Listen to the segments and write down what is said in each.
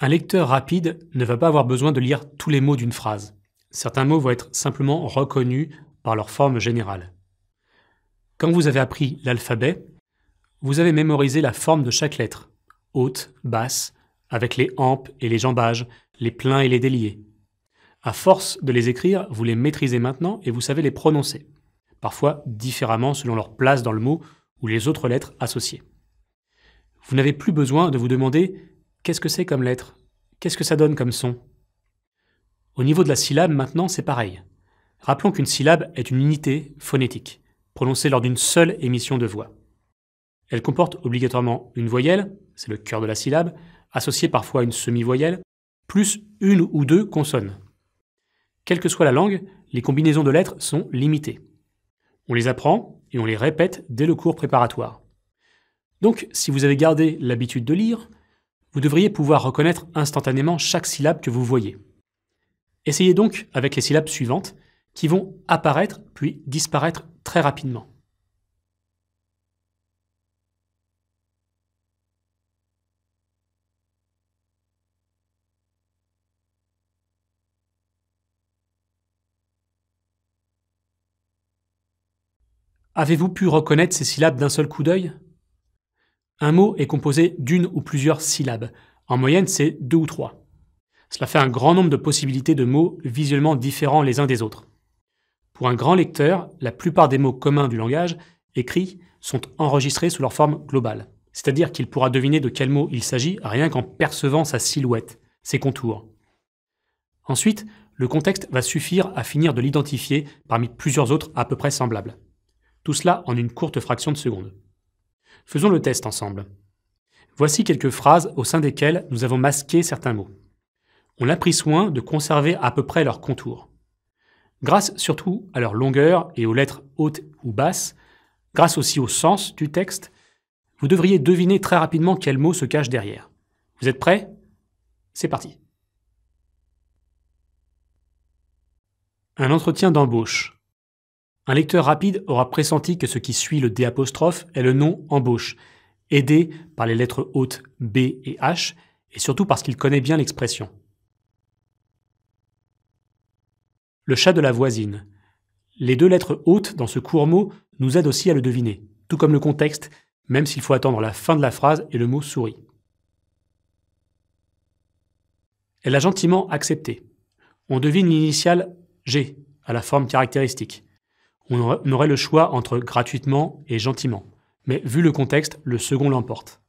Un lecteur rapide ne va pas avoir besoin de lire tous les mots d'une phrase. Certains mots vont être simplement reconnus par leur forme générale. Quand vous avez appris l'alphabet, vous avez mémorisé la forme de chaque lettre, haute, basse, avec les hampes et les jambages, les pleins et les déliés. À force de les écrire, vous les maîtrisez maintenant et vous savez les prononcer, parfois différemment selon leur place dans le mot ou les autres lettres associées. Vous n'avez plus besoin de vous demander Qu'est-ce que c'est comme lettre Qu'est-ce que ça donne comme son Au niveau de la syllabe, maintenant, c'est pareil. Rappelons qu'une syllabe est une unité phonétique, prononcée lors d'une seule émission de voix. Elle comporte obligatoirement une voyelle, c'est le cœur de la syllabe, associée parfois à une semi-voyelle, plus une ou deux consonnes. Quelle que soit la langue, les combinaisons de lettres sont limitées. On les apprend et on les répète dès le cours préparatoire. Donc, si vous avez gardé l'habitude de lire, vous devriez pouvoir reconnaître instantanément chaque syllabe que vous voyez. Essayez donc avec les syllabes suivantes qui vont apparaître puis disparaître très rapidement. Avez-vous pu reconnaître ces syllabes d'un seul coup d'œil un mot est composé d'une ou plusieurs syllabes. En moyenne, c'est deux ou trois. Cela fait un grand nombre de possibilités de mots visuellement différents les uns des autres. Pour un grand lecteur, la plupart des mots communs du langage écrits sont enregistrés sous leur forme globale, c'est-à-dire qu'il pourra deviner de quel mot il s'agit rien qu'en percevant sa silhouette, ses contours. Ensuite, le contexte va suffire à finir de l'identifier parmi plusieurs autres à peu près semblables. Tout cela en une courte fraction de seconde. Faisons le test ensemble. Voici quelques phrases au sein desquelles nous avons masqué certains mots. On a pris soin de conserver à peu près leur contour. Grâce surtout à leur longueur et aux lettres hautes ou basses, grâce aussi au sens du texte, vous devriez deviner très rapidement quel mots se cache derrière. Vous êtes prêts C'est parti. Un entretien d'embauche. Un lecteur rapide aura pressenti que ce qui suit le D' est le nom embauche, aidé par les lettres hautes B et H, et surtout parce qu'il connaît bien l'expression. Le chat de la voisine. Les deux lettres hautes dans ce court mot nous aident aussi à le deviner, tout comme le contexte, même s'il faut attendre la fin de la phrase et le mot souris. Elle a gentiment accepté. On devine l'initiale G à la forme caractéristique on aurait, le choix entre gratuitement et gentiment. Mais vu le contexte, le second l'emporte.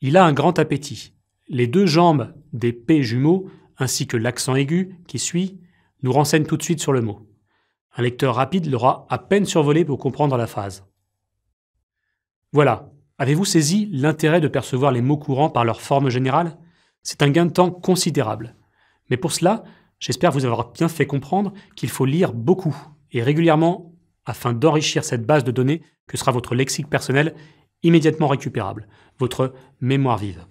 Il a un grand appétit. Les deux jambes des P jumeaux, ainsi que l'accent aigu qui suit, nous renseignent tout de suite sur le mot. Un lecteur rapide l'aura à peine survolé pour comprendre la phrase. Voilà, avez-vous saisi l'intérêt de percevoir les mots courants par leur forme générale C'est un gain de temps considérable. Mais pour cela, J'espère vous avoir bien fait comprendre qu'il faut lire beaucoup et régulièrement afin d'enrichir cette base de données que sera votre lexique personnel immédiatement récupérable, votre mémoire vive.